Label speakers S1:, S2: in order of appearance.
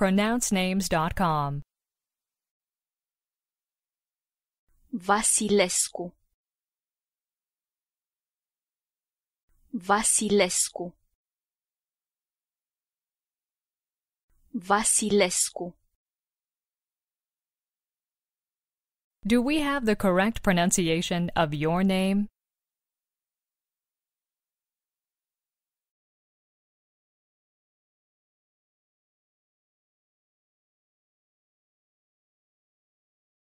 S1: pronouncenames.com.
S2: Vasilescu Vasilescu Vasilescu Do
S1: we have the correct pronunciation of your name?